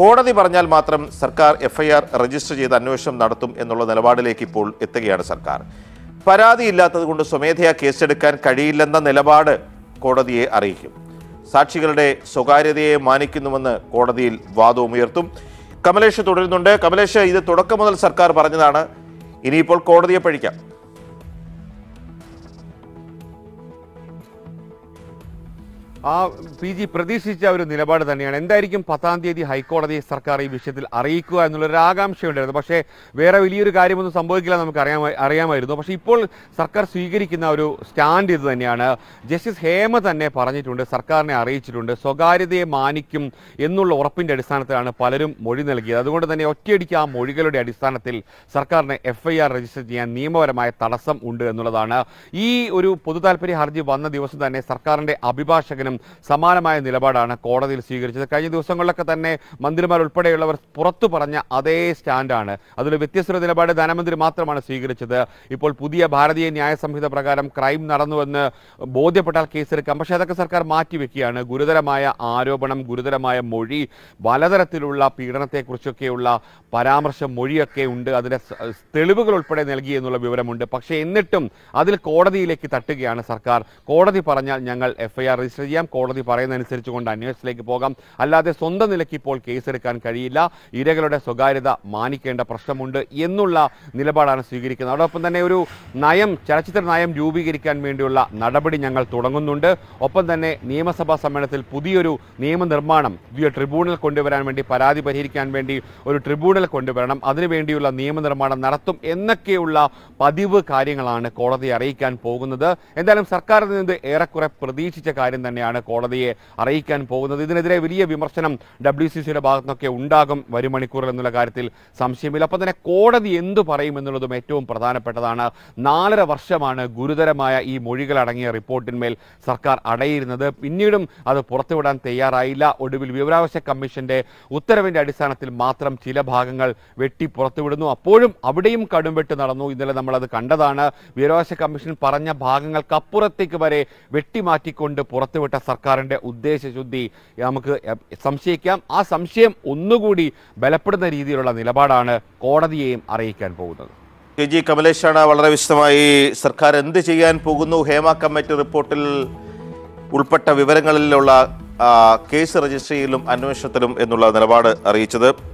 കോടതി പറഞ്ഞാൽ മാത്രം സർക്കാർ എഫ്ഐആർ രജിസ്റ്റർ ചെയ്ത് അന്വേഷണം നടത്തും എന്നുള്ള നിലപാടിലേക്ക് ഇപ്പോൾ എത്തുകയാണ് സർക്കാർ പരാതിയില്ലാത്തത് കൊണ്ട് സ്വമേധയാ കേസെടുക്കാൻ കഴിയില്ലെന്ന നിലപാട് കോടതിയെ അറിയിക്കും സാക്ഷികളുടെ സ്വകാര്യതയെ മാനിക്കുന്നുവെന്ന് കോടതിയിൽ വാദമുയർത്തും കമലേഷ് തുടരുന്നുണ്ട് കമലേഷ് ഇത് തുടക്കം മുതൽ സർക്കാർ പറഞ്ഞതാണ് ഇനിയിപ്പോൾ കോടതിയെ പഴിക്കാം ആ പി ജി പ്രതീക്ഷിച്ച ഒരു നിലപാട് തന്നെയാണ് എന്തായിരിക്കും പത്താം തീയതി ഹൈക്കോടതി സർക്കാർ ഈ വിഷയത്തിൽ അറിയിക്കുക എന്നുള്ളൊരു ആകാംക്ഷയുണ്ടായിരുന്നു പക്ഷേ വേറെ വലിയൊരു കാര്യമൊന്നും സംഭവിക്കില്ല നമുക്ക് അറിയാ അറിയാമായിരുന്നു പക്ഷേ ഇപ്പോൾ സർക്കാർ സ്വീകരിക്കുന്ന ഒരു സ്റ്റാൻഡ് ഇത് തന്നെയാണ് ജസ്റ്റിസ് ഹേമ തന്നെ പറഞ്ഞിട്ടുണ്ട് സർക്കാരിനെ അറിയിച്ചിട്ടുണ്ട് സ്വകാര്യതയെ മാനിക്കും എന്നുള്ള ഉറപ്പിൻ്റെ അടിസ്ഥാനത്തിലാണ് പലരും മൊഴി നൽകിയത് അതുകൊണ്ട് തന്നെ ഒറ്റയടിക്ക് ആ മൊഴികളുടെ അടിസ്ഥാനത്തിൽ സർക്കാരിനെ എഫ് രജിസ്റ്റർ ചെയ്യാൻ നിയമപരമായ തടസ്സം ഉണ്ട് എന്നുള്ളതാണ് ഈ ഒരു പൊതു ഹർജി വന്ന ദിവസം തന്നെ സർക്കാരിൻ്റെ അഭിഭാഷകനും സംസ്ഥാനം സമാനമായ നിലപാടാണ് കോടതിയിൽ സ്വീകരിച്ചത് കഴിഞ്ഞ ദിവസങ്ങളിലൊക്കെ തന്നെ മന്ത്രിമാർ ഉൾപ്പെടെയുള്ളവർ പുറത്തു പറഞ്ഞ അതേ സ്റ്റാൻഡാണ് അതിൽ വ്യത്യസ്ത നിലപാട് ധനമന്ത്രി മാത്രമാണ് സ്വീകരിച്ചത് ഇപ്പോൾ പുതിയ ഭാരതീയ ന്യായ സംഹിത പ്രകാരം ക്രൈം നടന്നുവെന്ന് ബോധ്യപ്പെട്ടാൽ കേസെടുക്കാം പക്ഷേ അതൊക്കെ സർക്കാർ മാറ്റിവെക്കുകയാണ് ഗുരുതരമായ ആരോപണം ഗുരുതരമായ മൊഴി പലതരത്തിലുള്ള പീഡനത്തെക്കുറിച്ചൊക്കെയുള്ള പരാമർശം മൊഴിയൊക്കെ ഉണ്ട് അതിൻ്റെ തെളിവുകൾ ഉൾപ്പെടെ നൽകി എന്നുള്ള വിവരമുണ്ട് പക്ഷേ എന്നിട്ടും അതിൽ കോടതിയിലേക്ക് തട്ടുകയാണ് സർക്കാർ കോടതി പറഞ്ഞാൽ ഞങ്ങൾ എഫ്ഐആർ രജിസ്റ്റർ ചെയ്യാം ചെയ്യാം കോടതി പറയുന്നതനുസരിച്ച് കൊണ്ട് അന്വേഷണത്തിലേക്ക് പോകാം അല്ലാതെ സ്വന്തം നിലയ്ക്ക് ഇപ്പോൾ കേസെടുക്കാൻ കഴിയില്ല ഇരകളുടെ സ്വകാര്യത മാനിക്കേണ്ട പ്രശ്നമുണ്ട് എന്നുള്ള നിലപാടാണ് സ്വീകരിക്കുന്നത് അതോടൊപ്പം തന്നെ ഒരു നയം ചലച്ചിത്ര നയം രൂപീകരിക്കാൻ വേണ്ടിയുള്ള നടപടി ഞങ്ങൾ തുടങ്ങുന്നുണ്ട് ഒപ്പം തന്നെ നിയമസഭാ സമ്മേളനത്തിൽ പുതിയൊരു നിയമനിർമ്മാണം പുതിയ ട്രിബ്യൂണൽ കൊണ്ടുവരാൻ വേണ്ടി പരാതി പരിഹരിക്കാൻ വേണ്ടി ഒരു ട്രിബ്യൂണൽ കൊണ്ടുവരണം അതിനുവേണ്ടിയുള്ള നിയമനിർമ്മാണം നടത്തും എന്നൊക്കെയുള്ള പതിവ് കാര്യങ്ങളാണ് കോടതി അറിയിക്കാൻ പോകുന്നത് എന്തായാലും സർക്കാരിൽ നിന്ന് ഏറെക്കുറെ പ്രതീക്ഷിച്ച കാര്യം തന്നെയാണ് തന്നെയാണ് കോടതിയെ അറിയിക്കാൻ പോകുന്നത് ഇതിനെതിരെ വലിയ വിമർശനം ഡബ്ല്യു സി സിയുടെ ഭാഗത്തു നിന്നൊക്കെ ഉണ്ടാകും വരും മണിക്കൂറിൽ എന്നുള്ള കാര്യത്തിൽ സംശയമില്ല അപ്പം തന്നെ കോടതി എന്തു പറയും എന്നുള്ളതും ഏറ്റവും പ്രധാനപ്പെട്ടതാണ് നാലര വർഷമാണ് ഗുരുതരമായ ഈ മൊഴികളടങ്ങിയ റിപ്പോർട്ടിന്മേൽ സർക്കാർ അടയിരുന്നത് പിന്നീടും അത് പുറത്തുവിടാൻ തയ്യാറായില്ല ഒടുവിൽ വിവരാവകാശ കമ്മീഷന്റെ ഉത്തരവിന്റെ അടിസ്ഥാനത്തിൽ മാത്രം ചില ഭാഗങ്ങൾ വെട്ടി പുറത്തുവിടുന്നു അപ്പോഴും അവിടെയും കടുംവെട്ട് നടന്നു ഇന്നലെ നമ്മളത് കണ്ടതാണ് വിവരാവകാശ കമ്മീഷൻ പറഞ്ഞ ഭാഗങ്ങൾക്കപ്പുറത്തേക്ക് വരെ വെട്ടിമാറ്റിക്കൊണ്ട് പുറത്തുവിട്ട ബന്ധപ്പെട്ട സർക്കാരിൻ്റെ ഉദ്ദേശശുദ്ധി നമുക്ക് സംശയിക്കാം ആ സംശയം ഒന്നുകൂടി ബലപ്പെടുന്ന രീതിയിലുള്ള നിലപാടാണ് കോടതിയെയും അറിയിക്കാൻ പോകുന്നത് കെ ജി കമലേഷാണ് വളരെ വിശദമായി സർക്കാർ എന്ത് ചെയ്യാൻ പോകുന്നു ഹേമ കമ്മിറ്റി റിപ്പോർട്ടിൽ ഉൾപ്പെട്ട വിവരങ്ങളിലുള്ള കേസ് രജിസ്റ്റർ ചെയ്യലും അന്വേഷണത്തിലും എന്നുള്ള നിലപാട് അറിയിച്ചത്